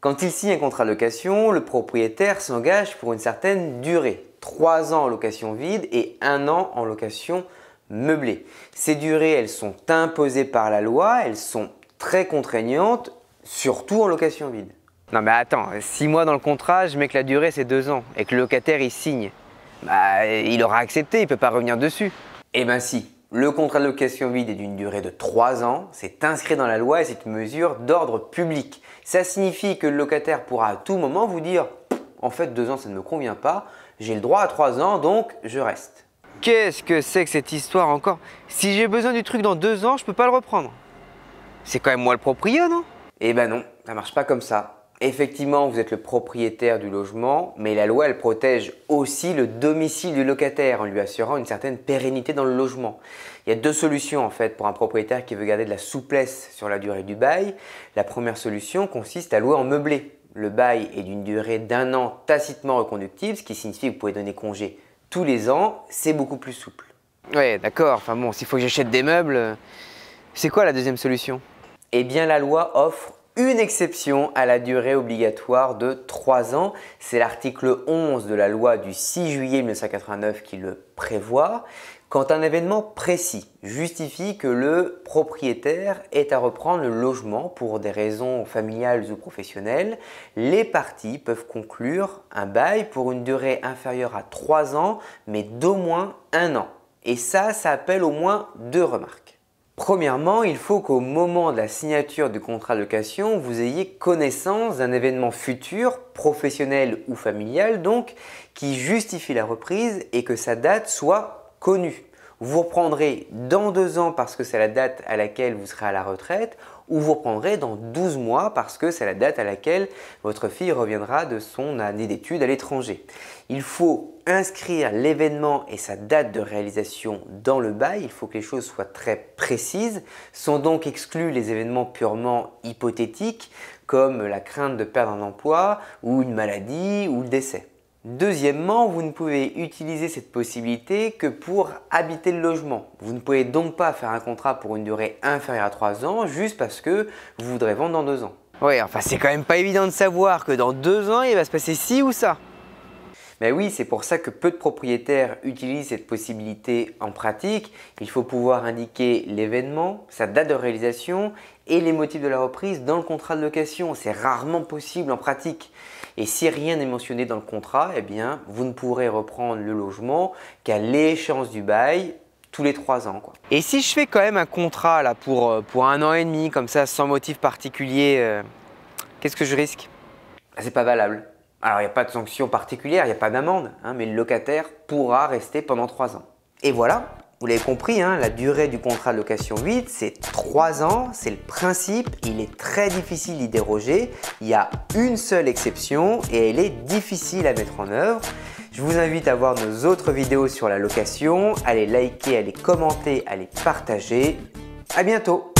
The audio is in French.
Quand il signe un contrat de location, le propriétaire s'engage pour une certaine durée. 3 ans en location vide et 1 an en location meublée. Ces durées, elles sont imposées par la loi, elles sont très contraignantes, surtout en location vide. Non mais attends, six mois dans le contrat, je mets que la durée c'est deux ans et que le locataire il signe. Bah, il aura accepté, il ne peut pas revenir dessus. Eh ben si, le contrat de location vide est d'une durée de 3 ans, c'est inscrit dans la loi et c'est une mesure d'ordre public. Ça signifie que le locataire pourra à tout moment vous dire en fait 2 ans ça ne me convient pas, j'ai le droit à 3 ans donc je reste. Qu'est-ce que c'est que cette histoire encore Si j'ai besoin du truc dans 2 ans, je peux pas le reprendre. C'est quand même moi le propriétaire, non Eh ben non, ça marche pas comme ça effectivement, vous êtes le propriétaire du logement, mais la loi, elle protège aussi le domicile du locataire en lui assurant une certaine pérennité dans le logement. Il y a deux solutions en fait pour un propriétaire qui veut garder de la souplesse sur la durée du bail. La première solution consiste à louer en meublé. Le bail est d'une durée d'un an tacitement reconductible, ce qui signifie que vous pouvez donner congé tous les ans, c'est beaucoup plus souple. Ouais, d'accord, enfin bon, s'il faut que j'achète des meubles, euh, c'est quoi la deuxième solution Eh bien, la loi offre une exception à la durée obligatoire de 3 ans. C'est l'article 11 de la loi du 6 juillet 1989 qui le prévoit. Quand un événement précis justifie que le propriétaire est à reprendre le logement pour des raisons familiales ou professionnelles, les parties peuvent conclure un bail pour une durée inférieure à 3 ans, mais d'au moins un an. Et ça, ça appelle au moins deux remarques. Premièrement, il faut qu'au moment de la signature du contrat de location, vous ayez connaissance d'un événement futur, professionnel ou familial donc, qui justifie la reprise et que sa date soit connue vous reprendrez dans deux ans parce que c'est la date à laquelle vous serez à la retraite, ou vous reprendrez dans 12 mois parce que c'est la date à laquelle votre fille reviendra de son année d'études à l'étranger. Il faut inscrire l'événement et sa date de réalisation dans le bail, il faut que les choses soient très précises, sont donc exclus les événements purement hypothétiques comme la crainte de perdre un emploi ou une maladie ou le décès. Deuxièmement, vous ne pouvez utiliser cette possibilité que pour habiter le logement. Vous ne pouvez donc pas faire un contrat pour une durée inférieure à 3 ans juste parce que vous voudrez vendre dans 2 ans. Oui, enfin c'est quand même pas évident de savoir que dans 2 ans il va se passer ci ou ça. Mais oui, c'est pour ça que peu de propriétaires utilisent cette possibilité en pratique. Il faut pouvoir indiquer l'événement, sa date de réalisation et les motifs de la reprise dans le contrat de location. C'est rarement possible en pratique. Et si rien n'est mentionné dans le contrat, eh bien, vous ne pourrez reprendre le logement qu'à l'échéance du bail tous les trois ans. Quoi. Et si je fais quand même un contrat là, pour, euh, pour un an et demi, comme ça, sans motif particulier, euh, qu'est-ce que je risque ah, C'est pas valable. Alors, il n'y a pas de sanction particulière, il n'y a pas d'amende, hein, mais le locataire pourra rester pendant trois ans. Et voilà, vous l'avez compris, hein, la durée du contrat de location 8, c'est 3 ans, c'est le principe, il est très difficile d'y déroger, il y a une seule exception et elle est difficile à mettre en œuvre. Je vous invite à voir nos autres vidéos sur la location, à les liker, à les commenter, à les partager. À bientôt